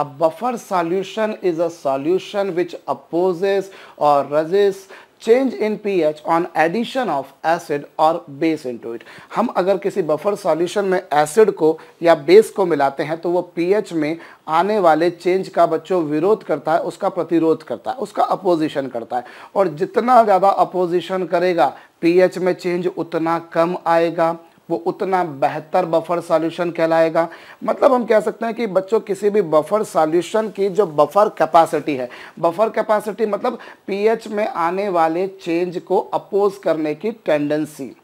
A buffer solution is a solution which opposes or resists change in H on addition of acid और base to it हम अगर किसी buffer solution में acid को या base को मिलाते हैं तो वो एच में आने वाले चेंज का बच्चों विरोध करता है उसका प्रतिरोध करता है उसका अपोजिशन करता है और जितना ज़्यादा अपोजिशन करेगा एच में चेंज उतना कम आएगा वो उतना बेहतर बफर सॉल्यूशन कहलाएगा मतलब हम कह सकते हैं कि बच्चों किसी भी बफर सॉल्यूशन की जो बफर कैपेसिटी है बफर कैपेसिटी मतलब पीएच में आने वाले चेंज को अपोज करने की टेंडेंसी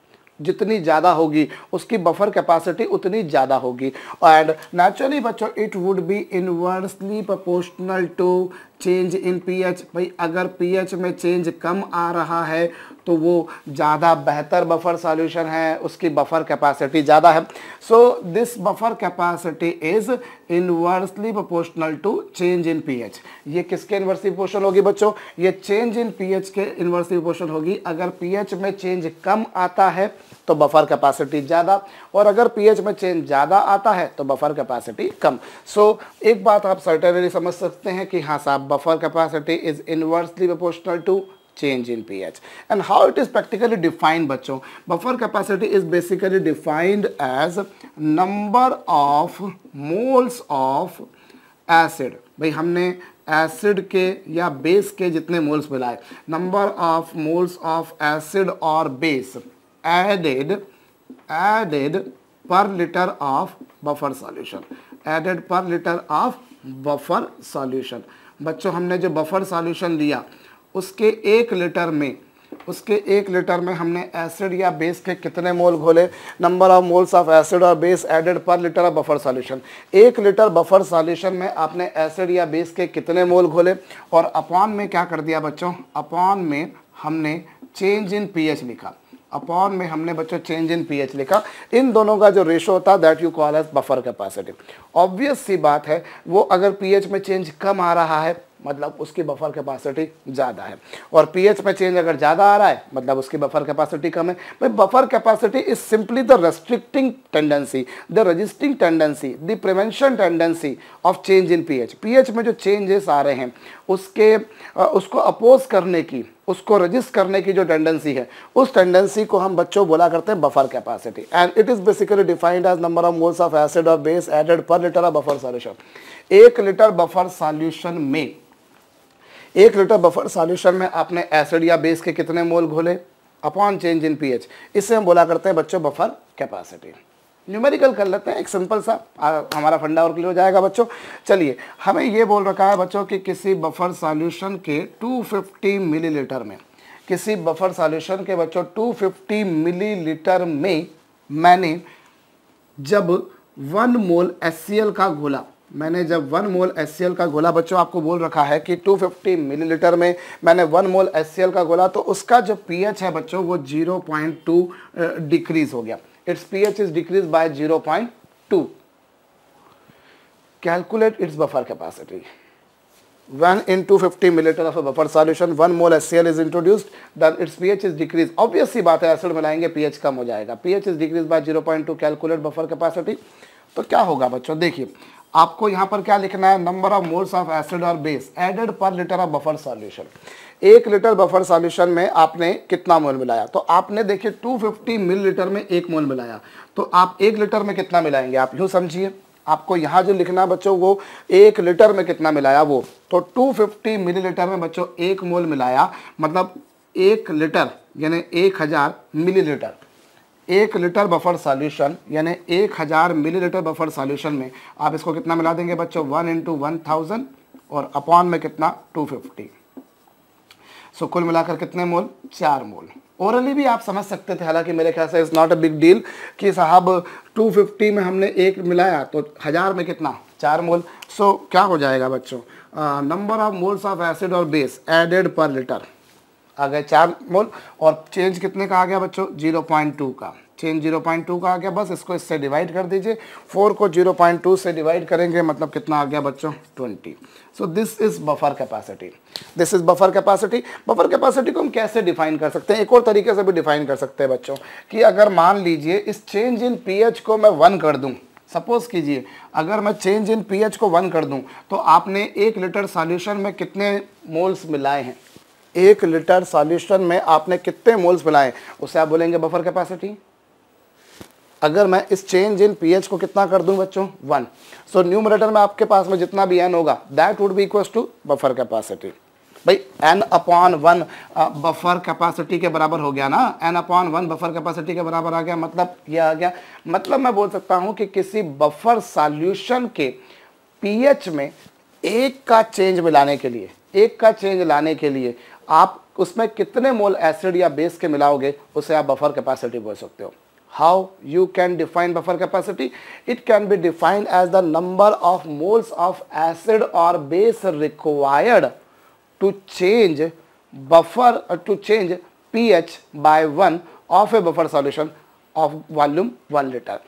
जितनी ज़्यादा होगी उसकी बफर कैपेसिटी उतनी ज़्यादा होगी एंड नेचुरली बच्चों it would be inversely proportional to change in pH भाई अगर पीएच में चेंज कम आ रहा है तो वो ज़्यादा बेहतर बफर सॉल्यूशन है उसकी बफर कैपेसिटी ज़्यादा है so this buffer capacity is inversely proportional to change in pH ये किसके इन्वर्सली प्रोपोर्शन होगी बच्चों ये चेंज इन पीएच के इन्वर्सली प्रोपोर्शन होगी अगर पीएच में चेंज कम आता है तो बफर कैपेसिटी ज़्यादा और अगर पीएच में चेंज ज़्यादा आता है तो बफर कैपेसिटी कम सो so, एक बात आप सर्टेनली समझ सकते हैं कि हाँ साहब buffer capacity is inversely proportional to change in pH. And how it is practically defined बच्चों? Buffer capacity is basically defined as number of moles of acid. भाई हमने एसिड के या बेस के जितने मोल्स मिलाए number of moles of acid और base added added per litre of buffer solution added per litre of buffer solution बच्चों हमने जो बफर सॉल्यूशन लिया उसके एक लीटर में उसके एक लीटर में हमने एसिड या बेस के कितने मोल घोले number of moles of acid और base added per litre of buffer solution एक लीटर बफर सॉल्यूशन में आपने एसिड या बेस के कितने मोल घोले और अपॉन में क्या कर दिया बच्चों अपॉन में हमने चेंज इन पीएच लिखा अपॉन में हमने बच्चों चेंज इन पीएच लिखा इन दोनों का जो रेशो होता that you call as buffer capacity obvious सी बात है वो अगर पीएच में चेंज कम आ रहा है मतलब उसकी बफर कैपेसिटी ज़्यादा है और पीएच में चेंज अगर ज़्यादा आ रहा है मतलब उसकी बफर कैपेसिटी कम है भाई buffer capacity is simply the restricting tendency the resisting tendency the prevention tendency of change in pH pH में जो चेंजेस आ रहे हैं उसके उसको अपोज करने की उसको रजिस्ट करने की जो टेंडेंसी है उस टेंडेंसी को हम बच्चों बोला करते हैं buffer capacity and it is basically defined as number of moles of acid और base added per litre of buffer solution एक लीटर बफर सॉल्यूशन में एक लीटर बफर सॉल्यूशन में आपने एसिड या बेस के कितने मोल घोले अपॉन चेंज इन पीएच इससे हम बोला करते हैं बच्चों बफर कैपेसिटी न्यूमेरिकल कर लेते हैं एक सिंपल सा आ, हमारा फंडा और क्लियर हो जाएगा बच्चों चलिए हमें ये बोल रखा है बच्चों कि किसी बफर सॉल्यूशन के 250 मिलीलीटर में किसी बफर सॉल्यूशन के बच्चों 250 मिलीलीटर में मैंने जब वन मोल एस का घोला मैंने जब वन मोल एस का गोला बच्चों आपको बोल रखा है कि 250 मिलीलीटर में मैंने वन मोल एस का गोला तो उसका जो पीएच है बच्चों वो 0.2 डिक्रीज हो गया its pH is decrease by 0.2 calculate its buffer capacity one in when in 250 milliliter of a buffer solution 1 mole HCl is introduced then its pH is decreased obvious सी बात है एसिड मिलाएंगे P H कम हो जाएगा P H is decrease is zero point two calculate buffer capacity तो क्या होगा बच्चों देखिए आपको यहाँ पर क्या लिखना है number of moles of acid और base added per litre of buffer solution एक लीटर बफर सॉल्यूशन में आपने कितना मोल मिलाया तो आपने देखिए 250 मिलीलीटर में एक मोल मिलाया तो आप एक लीटर में कितना मिलाएंगे आप यूँ समझिए आपको यहाँ जो लिखना बच्चों वो एक लीटर में कितना मिलाया वो तो टू फिफ्टी में बच्चों एक मोल मिलाया मतलब एक लीटर यानी एक हज़ार मिलीलीटर एक लीटर बफर सॉल्यूशन यानी एक हज़ार मिलीलीटर बफर सॉल्यूशन में आप इसको कितना मिला देंगे बच्चों वन इंटू वन थाउजेंड और अपॉन में कितना टू फिफ्टी सो कुल मिलाकर कितने मोल चार मोल ओरली भी आप समझ सकते थे हालांकि मेरे ख्याल से is not a big deal कि साहब 250 में हमने एक मिलाया तो हज़ार में कितना चार मोल सो so, क्या हो जाएगा बच्चों number of moles of acid और बेस एडेड पर लीटर आ गए चार मोल और चेंज कितने का आ गया बच्चों जीरो पॉइंट टू का चेंज जीरो पॉइंट टू का आ गया बस इसको इससे डिवाइड कर दीजिए फोर को जीरो पॉइंट टू से डिवाइड करेंगे मतलब कितना आ गया बच्चों twenty so this is buffer capacity this is buffer capacity buffer capacity को हम कैसे डिफाइन कर सकते हैं एक और तरीके से भी डिफाइन कर सकते हैं बच्चों कि अगर मान लीजिए इस चेंज इन पी को मैं वन कर दूँ सपोज़ कीजिए अगर मैं चेंज इन पीएच को वन कर दूं तो आपने एक लीटर सॉल्यूशन में कितने मोल्स मिलाए हैं एक लीटर सॉल्यूशन में आपने कितने मोल्स मिलाए उसे आप बोलेंगे बफर कैपेसिटी अगर मैं इस चेंज इन पीएच को कितना कर दूं बच्चों वन सो न्यूमरेटर में आपके पास में जितना भी एन होगा that would be equal to buffer capacity भाई N upon one buffer capacity के बराबर हो गया ना N upon one buffer capacity के बराबर आ गया मतलब ये आ गया मतलब मैं बोल सकता हूं कि किसी बफर सॉल्यूशन के पीएच में एक का चेंज मिलाने के लिए एक का चेंज लाने के लिए आप उसमें कितने मोल एसिड या बेस के मिलाओगे उसे आप बफर कैपेसिटी बोल सकते हो how you can define buffer capacity it can be defined as the number of moles of acid और base required to change buffer to change p H by one of a buffer solution of volume one litre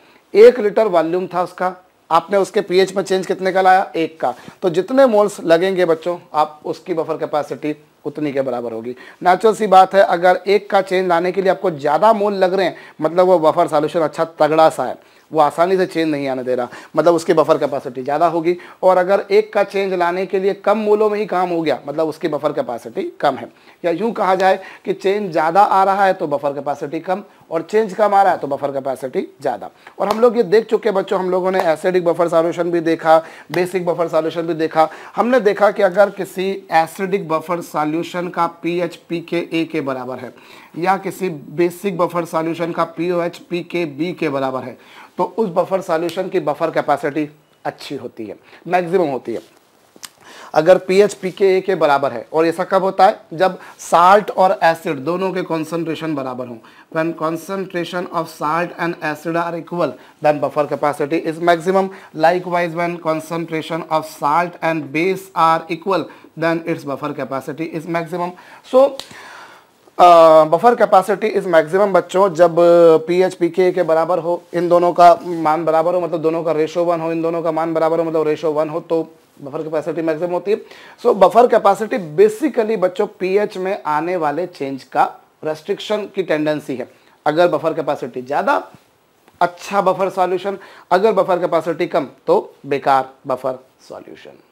एक litre volume था उसका आपने उसके pH में change कितने का लाया एक का तो जितने मोल्स लगेंगे बच्चों आप उसकी बफर कैपेसिटी उतनी के बराबर होगी नेचुरल सी बात है अगर एक का चेंज लाने के लिए आपको ज़्यादा मोल लग रहे हैं मतलब वो बफर सॉल्यूशन अच्छा तगड़ा सा है वो आसानी से चेंज नहीं आने दे रहा मतलब उसकी बफर कैपेसिटी ज़्यादा होगी और अगर एक का चेंज लाने के लिए कम मोलों में ही काम हो गया मतलब उसकी बफर कैपेसिटी कम है या यूँ कहा जाए कि चेंज ज़्यादा आ रहा है तो बफर कैपेसिटी कम और चेंज कम आ रहा है तो बफर कैपेसिटी ज़्यादा और हम लोग ये देख चुके बच्चों हम लोगों ने एसिडिक बफर सॉल्यूशन भी देखा बेसिक बफर सॉल्यूशन भी देखा हमने देखा कि अगर किसी एसिडिक बफर सॉल्यूशन का p H p K a के बराबर है या किसी बेसिक बफर सॉल्यूशन का p O H p K b के बराबर है तो उस बफर सॉल्यूशन की बफर कैपेसिटी अच्छी होती है मैक्सिमम होती है अगर P H p K a के बराबर है और ऐसा कब होता है जब साल्ट और एसिड दोनों के कॉन्सेंट्रेशन बराबर हों when concentration of salt and acid are equal then buffer capacity is maximum likewise when concentration of salt and base are equal then its buffer capacity is maximum so buffer capacity is maximum बच्चों जब P H p के के बराबर हो इन दोनों का मान बराबर हो मतलब दोनों का रेशो वन हो इन दोनों का मान बराबर हो मतलब रेशो वन हो तो बफर कैपेसिटी मैक्सिमम होती है सो बफर कैपेसिटी बेसिकली बच्चों पीएच में आने वाले चेंज का रेस्ट्रिक्शन की टेंडेंसी है अगर बफर कैपेसिटी ज़्यादा अच्छा बफर सॉल्यूशन अगर बफर कैपेसिटी कम तो बेकार बफर सॉल्यूशन